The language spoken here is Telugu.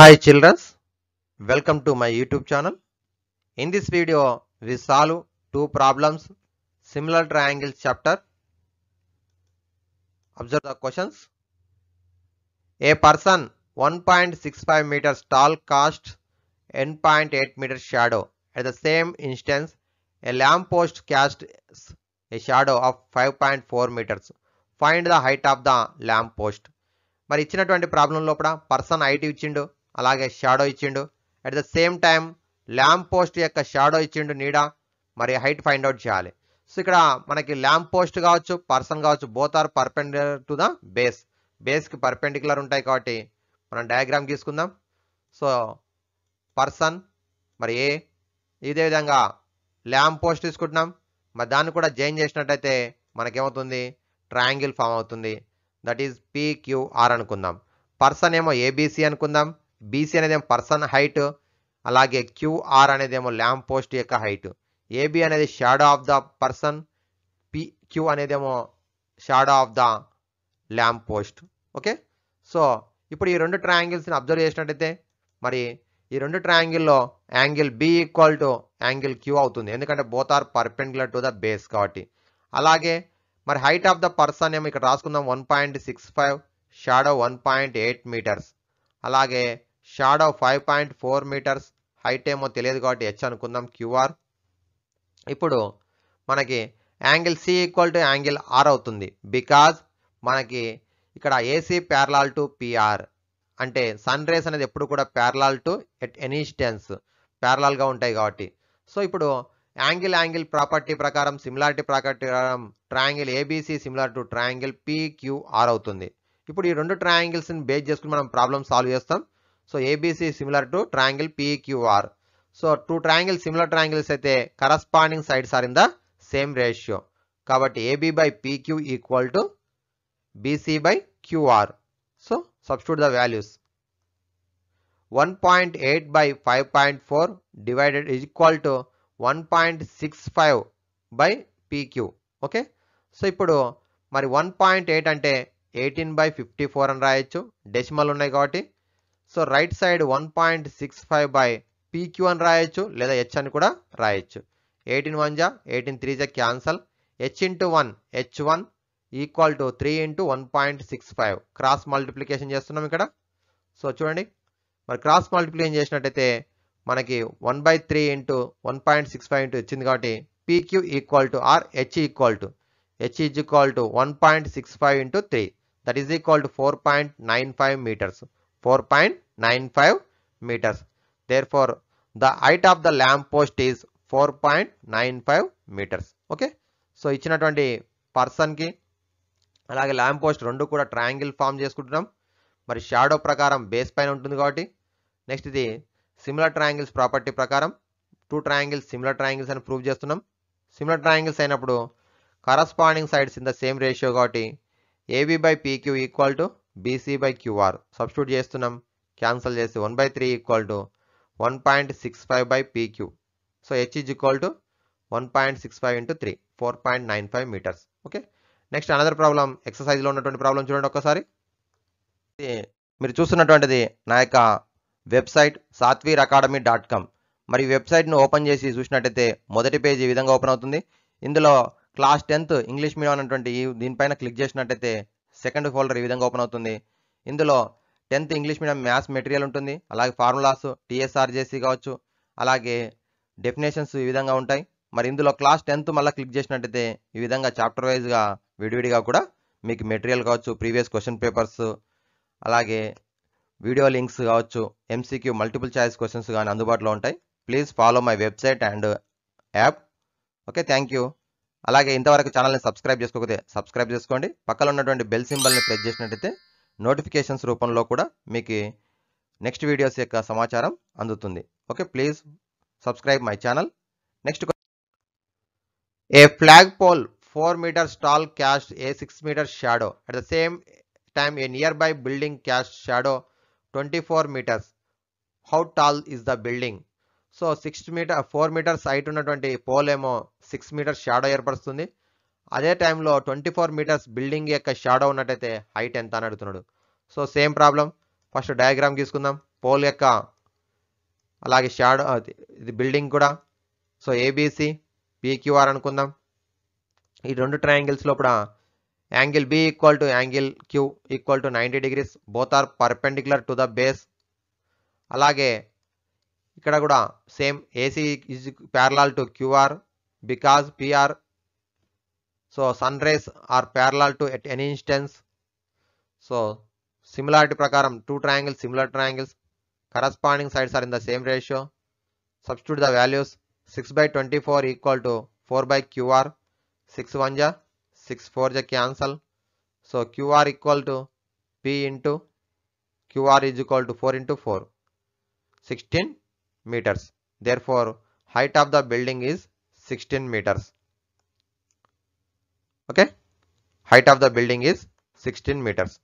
Hi children, welcome to my YouTube channel. In this video, we solve two problems, similar triangles chapter. Observe the questions. A person 1.65 meters tall casts 10.8 meters shadow. At the same instance, a lamp post casts a shadow of 5.4 meters. Find the height of the lamp post. మరి ఇచ్చినటువంటి ప్రాబ్లం లోపల పర్సన్ హైట్ ఇచ్చిండు అలాగే షాడో ఇచ్చిండు at the same time lamp post యొక్క షాడో ఇచ్చిండు నీడ మరి హైట్ ఫైండ్ అవుట్ చేయాలి సో ఇక్కడ మనకి ల్యాంప్ పోస్ట్ కావచ్చు పర్సన్ కావచ్చు both are perpendicular to the base బేస్కి పర్పెండిక్యులర్ ఉంటాయి కాబట్టి మనం డయాగ్రామ్ తీసుకుందాం సో పర్సన్ మరి ఏ ఇదే విధంగా ల్యాంప్ పోస్ట్ తీసుకుంటున్నాం మరి దాన్ని కూడా జాయిన్ చేసినట్టయితే మనకేమవుతుంది ట్రయాంగిల్ ఫామ్ అవుతుంది దట్ ఈజ్ పీక్యూఆర్ అనుకుందాం పర్సన్ ఏమో ఏబీసీ అనుకుందాం బీసీ అనేదేమో పర్సన్ హైట్ అలాగే క్యూఆర్ అనేదేమో ల్యాంప్ పోస్ట్ యొక్క హైట్ ఏబి అనేది shadow of the person P Q అనేదేమో shadow of the lamp post okay so ఇప్పుడు ఈ రెండు ట్రయాంగిల్స్ని అబ్జర్వ్ చేసినట్టయితే మరి ఈ రెండు ట్రయాంగిల్లో angle B equal to angle Q అవుతుంది ఎందుకంటే both are perpendicular to the base కాబట్టి అలాగే మరి హైట్ ఆఫ్ ద పర్సన్ ఏమో ఇక్కడ రాసుకుందాం one point six five shadow one point eight metres అలాగే shadow five point four metres height ఏమో తెలియదు కాబట్టి హెచ్ అనుకుందాం క్యూఆర్ ఇప్పుడు మనకి angle C equal to angle R అవుతుంది బికాజ్ మనకి ఇక్కడ ఏసీ ప్యారలాల్ టు పిఆర్ అంటే సన్ రేస్ అనేది ఎప్పుడు కూడా parallel to at any instance ప్యారలాల్గా ఉంటాయి కాబట్టి సో ఇప్పుడు యాంగిల్ యాంగిల్ ప్రాపర్టీ ప్రకారం సిమిలారిటీ ప్రాపర్టీ ప్రకారం triangle ABC similar to triangle PQR అవుతుంది ఇప్పుడు ఈ రెండు ట్రయాంగిల్స్ని బేస్ చేసుకుని మనం ప్రాబ్లమ్ సాల్వ్ చేస్తాం so ABC similar to triangle PQR so two triangle similar triangles అయితే corresponding sides are in the same ratio కాబట్టి AB by PQ equal to BC by QR so substitute the values four divided equal to one point six five by PQ okay so ఇప్పుడు మరి వన్ పాయింట్ ఎయిట్ అంటే ఎయిటీన్ బై ఫిఫ్టీ ఫోర్ అని రాయొచ్చు డెసిమల్ ఉన్నాయి కాబట్టి so right side one point six five by PQ అని రాయొచ్చు లేదా హెచ్ అని కూడా రాయొచ్చు ఎయిటీన్ వన్ జా ఎయిటీన్ త్రీ జా cancel h into one h one equal to three into one point six five cross multiplication చేస్తున్నాం ఇక్కడ సో చూడండి మరి క్రాస్ మల్టిప్లికేషన్ చేసినట్టయితే మనకి one by three into one point six five into వచ్చింది కాబట్టి PQ equal to R h equal to H is equal to one point six five into three that is equal to four point nine five meters 4.95 meters. Therefore, the height of the lamp post is 4.95 meters. Okay so ఇచ్చినటువంటి పర్సన్కి అలాగే ల్యాంప్ పోస్ట్ రెండు కూడా ట్రయాంగిల్ ఫామ్ చేసుకుంటున్నాం మరి షాడో ప్రకారం బేస్ పైన ఉంటుంది కాబట్టి నెక్స్ట్ ఇది సిమిలర్ ట్రయాంగిల్స్ ప్రాపర్టీ ప్రకారం టూ ట్రయాంగిల్స్ సిమిలర్ ట్రయాంగిల్స్ అని ప్రూవ్ చేస్తున్నాం సిమిలర్ ట్రయాంగిల్స్ అయినప్పుడు corresponding sides in the same ratio కాబట్టి AB by PQ equal to BC by QR substitute చేస్తున్నాం క్యాన్సల్ చేసి one by three equal to one point six five by PQ so h is equal to one point six five into three four point nine five meters okay next another problem ఎక్సర్సైజ్లో ఉన్నటువంటి ప్రాబ్లం చూడండి ఒకసారి మీరు చూస్తున్నటువంటిది నా యొక్క website Satvir academy dot com మరి వెబ్సైట్ను ఓపెన్ చేసి చూసినట్టయితే మొదటి పేజీ ఈ విధంగా ఓపెన్ అవుతుంది ఇందులో క్లాస్ టెన్త్ ఇంగ్లీష్ మీడియం అన్నటువంటి దీనిపైన క్లిక్ చేసినట్టయితే సెకండ్ ఫోల్డర్ ఈ విధంగా ఓపెన్ అవుతుంది ఇందులో tenth English medium maths material ఉంటుంది అలాగే ఫార్ములాస్ టీఎస్ఆర్జేసీ కావచ్చు అలాగే డెఫినేషన్స్ ఈ విధంగా ఉంటాయి మరి ఇందులో క్లాస్ టెన్త్ మళ్ళీ క్లిక్ చేసినట్టయితే ఈ విధంగా చాప్టర్ వైజ్గా విడివిడిగా కూడా మీకు మెటీరియల్ కావచ్చు ప్రీవియస్ క్వశ్చన్ పేపర్స్ అలాగే వీడియో లింక్స్ కావచ్చు ఎంసీక్యూ మల్టిపుల్ ఛాయిస్ క్వశ్చన్స్ కానీ అందుబాటులో ఉంటాయి please follow my website and app okay thank you అలాగే ఇంతవరకు ఛానల్ని సబ్స్క్రైబ్ చేసుకోకపోతే సబ్స్క్రైబ్ చేసుకోండి పక్కన ఉన్నటువంటి బెల్ సింబల్ని ప్రెస్ చేసినట్టయితే నోటిఫికేషన్స్ రూపంలో కూడా మీకు నెక్స్ట్ వీడియోస్ యొక్క సమాచారం అందుతుంది okay please subscribe my channel next a flag pole four meters tall casts a six meter shadow at the same time a near by building casts shadow twenty four meters how tall is the building so six meter four metres height ఉన్నటువంటి పోల్ ఏమో సిక్స్ మీటర్స్ షాడో ఏర్పరుస్తుంది అదే టైంలో ట్వంటీ ఫోర్ మీటర్స్ బిల్డింగ్ యొక్క షాడో ఉన్నట్టయితే హైట్ ఎంత అని అడుగుతున్నాడు so same problem first diagram తీసుకుందాం పోల్ యొక్క అలాగే షాడో ఇది బిల్డింగ్ కూడా సో ఏబీసీ పీక్యూఆర్ అనుకుందాం ఈ రెండు ట్రయాంగిల్స్ లోపల angle B equal to angle Q equal to ninety degrees both are perpendicular to the base అలాగే ఇక్కడ కూడా same AC is parallel to QR because PR so sun rays are parallel to at any instance so similarity ప్రకారం two triangles similar triangles corresponding sides are in the same ratio substitute the values six by twenty four equal to four by QR six one జా సిక్స్ ఫోర్ జా cancel so QR equal to P into QR is equal to four into four sixteen meters. Therefore, height of the building is 16 meters. Okay. Height of the building is 16 meters.